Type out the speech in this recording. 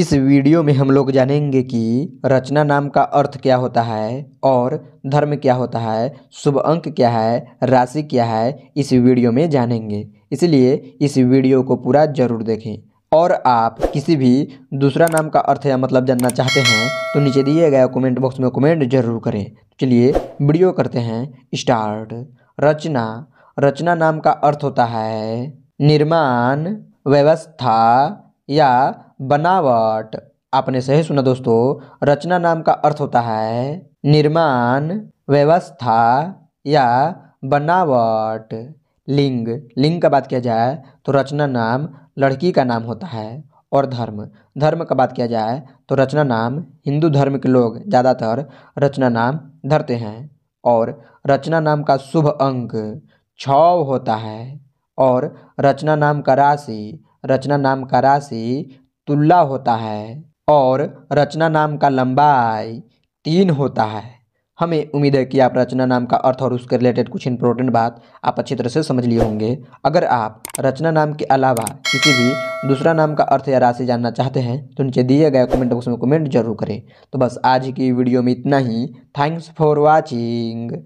इस वीडियो में हम लोग जानेंगे कि रचना नाम का अर्थ क्या होता है और धर्म क्या होता है शुभ अंक क्या है राशि क्या है इस वीडियो में जानेंगे इसलिए इस वीडियो को पूरा जरूर देखें और आप किसी भी दूसरा नाम का अर्थ या मतलब जानना चाहते हैं तो नीचे दिए गए कमेंट बॉक्स में कमेंट जरूर करें चलिए वीडियो करते हैं स्टार्ट रचना रचना नाम का अर्थ होता है निर्माण व्यवस्था या बनावट आपने सही सुना दोस्तों रचना नाम का अर्थ होता है निर्माण व्यवस्था या बनावट लिंग लिंग का बात किया जाए तो रचना नाम लड़की का नाम होता है और धर्म धर्म का बात किया जाए तो रचना नाम हिंदू धर्म के लोग ज़्यादातर रचना नाम धरते हैं और रचना नाम का शुभ अंक छ होता है और रचना नाम का राशि रचना नाम का राशि तुल्ला होता है और रचना नाम का लंबाई तीन होता है हमें उम्मीद है कि आप रचना नाम का अर्थ और उसके रिलेटेड कुछ इंपॉर्टेंट बात आप अच्छी तरह से समझ लिए होंगे अगर आप रचना नाम के अलावा किसी भी दूसरा नाम का अर्थ या राशि जानना चाहते हैं तो नीचे दिए गए कमेंट बॉक्स में कमेंट जरूर करें तो बस आज की वीडियो में इतना ही थैंक्स फॉर वॉचिंग